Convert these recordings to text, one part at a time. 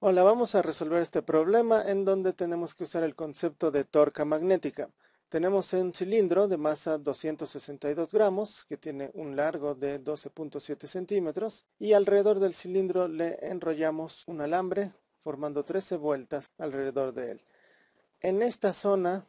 Hola, vamos a resolver este problema en donde tenemos que usar el concepto de torca magnética. Tenemos un cilindro de masa 262 gramos que tiene un largo de 12.7 centímetros y alrededor del cilindro le enrollamos un alambre formando 13 vueltas alrededor de él. En esta zona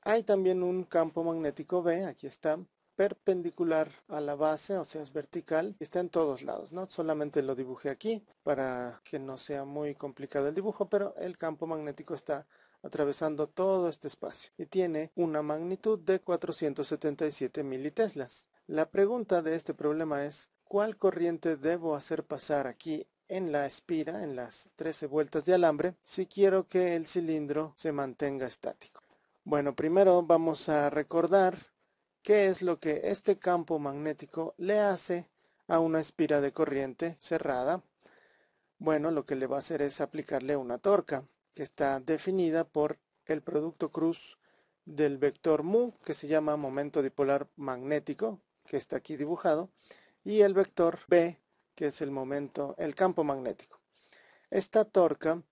hay también un campo magnético B, aquí está, perpendicular a la base, o sea, es vertical, está en todos lados, ¿no? Solamente lo dibujé aquí para que no sea muy complicado el dibujo, pero el campo magnético está atravesando todo este espacio y tiene una magnitud de 477 militeslas. La pregunta de este problema es, ¿cuál corriente debo hacer pasar aquí en la espira, en las 13 vueltas de alambre, si quiero que el cilindro se mantenga estático? Bueno, primero vamos a recordar qué es lo que este campo magnético le hace a una espira de corriente cerrada. Bueno, lo que le va a hacer es aplicarle una torca, que está definida por el producto cruz del vector mu, que se llama momento dipolar magnético, que está aquí dibujado, y el vector b, que es el momento, el campo magnético. Esta torca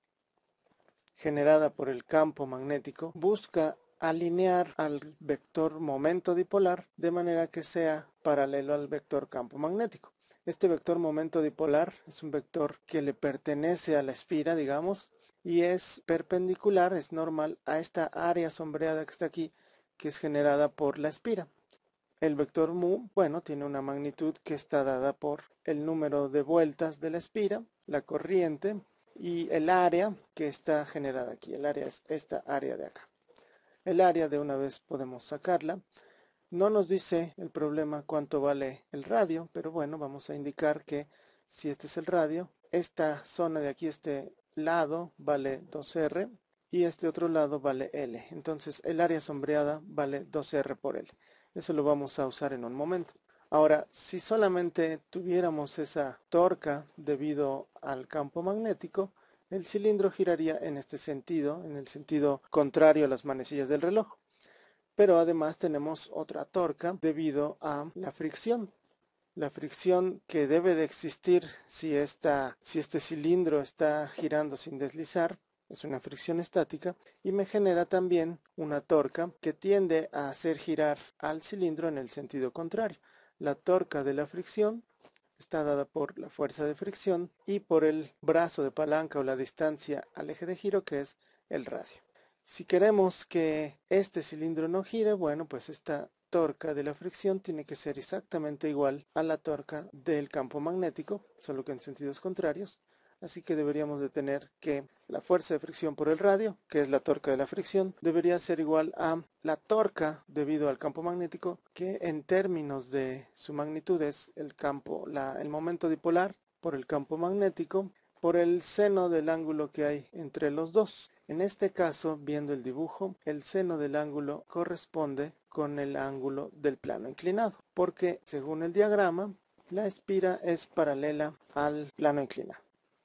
generada por el campo magnético busca alinear al vector momento dipolar de manera que sea paralelo al vector campo magnético. Este vector momento dipolar es un vector que le pertenece a la espira, digamos, y es perpendicular, es normal a esta área sombreada que está aquí, que es generada por la espira. El vector mu, bueno, tiene una magnitud que está dada por el número de vueltas de la espira, la corriente y el área que está generada aquí. El área es esta área de acá el área, de una vez podemos sacarla. No nos dice el problema cuánto vale el radio, pero bueno, vamos a indicar que si este es el radio, esta zona de aquí, este lado vale 2R y este otro lado vale L. Entonces el área sombreada vale 2R por L. Eso lo vamos a usar en un momento. Ahora, si solamente tuviéramos esa torca debido al campo magnético, el cilindro giraría en este sentido, en el sentido contrario a las manecillas del reloj. Pero además tenemos otra torca debido a la fricción. La fricción que debe de existir si, si este cilindro está girando sin deslizar es una fricción estática y me genera también una torca que tiende a hacer girar al cilindro en el sentido contrario. La torca de la fricción está dada por la fuerza de fricción y por el brazo de palanca o la distancia al eje de giro que es el radio. Si queremos que este cilindro no gire, bueno, pues esta torca de la fricción tiene que ser exactamente igual a la torca del campo magnético, solo que en sentidos contrarios, así que deberíamos de tener que la fuerza de fricción por el radio, que es la torca de la fricción, debería ser igual a la torca debido al campo magnético, que en términos de su magnitud es el campo, el momento dipolar por el campo magnético por el seno del ángulo que hay entre los dos. En este caso, viendo el dibujo, el seno del ángulo corresponde con el ángulo del plano inclinado, porque según el diagrama, la espira es paralela al plano inclinado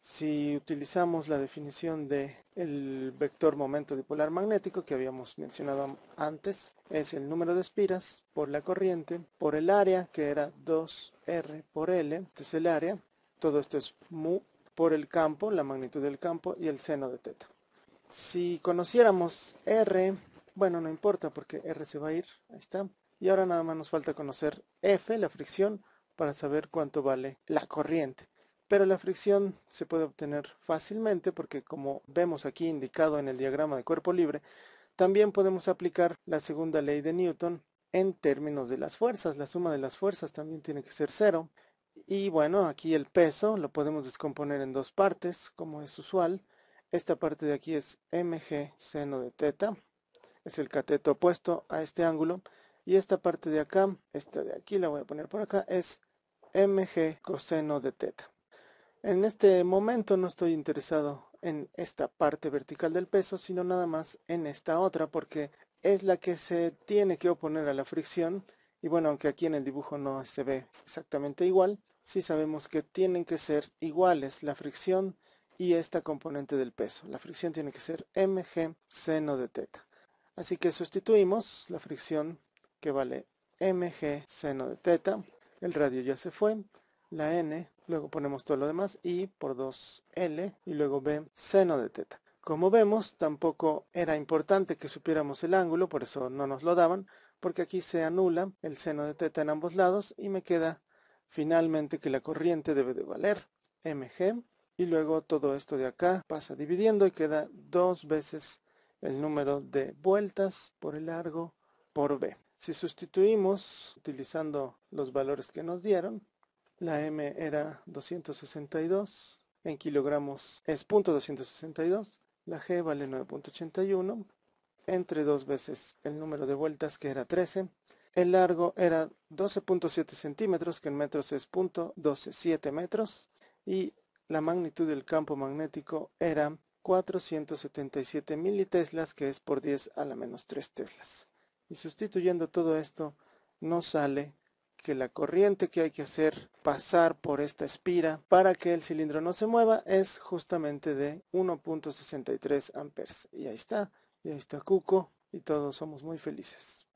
si utilizamos la definición de el vector momento dipolar magnético que habíamos mencionado antes, es el número de espiras por la corriente por el área que era 2R por L, entonces el área, todo esto es mu por el campo, la magnitud del campo y el seno de teta. Si conociéramos R, bueno, no importa porque R se va a ir, ahí está. Y ahora nada más nos falta conocer F, la fricción, para saber cuánto vale la corriente. Pero la fricción se puede obtener fácilmente porque como vemos aquí indicado en el diagrama de cuerpo libre, también podemos aplicar la segunda ley de Newton en términos de las fuerzas. La suma de las fuerzas también tiene que ser cero. Y bueno, aquí el peso lo podemos descomponer en dos partes, como es usual. Esta parte de aquí es mg seno de teta, es el cateto opuesto a este ángulo. Y esta parte de acá, esta de aquí la voy a poner por acá, es mg coseno de teta. En este momento no estoy interesado en esta parte vertical del peso, sino nada más en esta otra, porque es la que se tiene que oponer a la fricción. Y bueno, aunque aquí en el dibujo no se ve exactamente igual, sí sabemos que tienen que ser iguales la fricción y esta componente del peso. La fricción tiene que ser mg seno de teta. Así que sustituimos la fricción que vale mg seno de teta. El radio ya se fue. La n Luego ponemos todo lo demás y por 2L y luego B seno de teta. Como vemos, tampoco era importante que supiéramos el ángulo, por eso no nos lo daban, porque aquí se anula el seno de teta en ambos lados y me queda finalmente que la corriente debe de valer mg y luego todo esto de acá pasa dividiendo y queda dos veces el número de vueltas por el largo por b. Si sustituimos utilizando los valores que nos dieron, la M era 262 en kilogramos es punto 262, la G vale 9.81, entre dos veces el número de vueltas que era 13, el largo era 12.7 centímetros, que en metros es punto 127 metros, y la magnitud del campo magnético era 477 militeslas, que es por 10 a la menos 3 teslas. Y sustituyendo todo esto, nos sale que la corriente que hay que hacer pasar por esta espira para que el cilindro no se mueva es justamente de 1.63 amperes. Y ahí está, y ahí está Cuco y todos somos muy felices.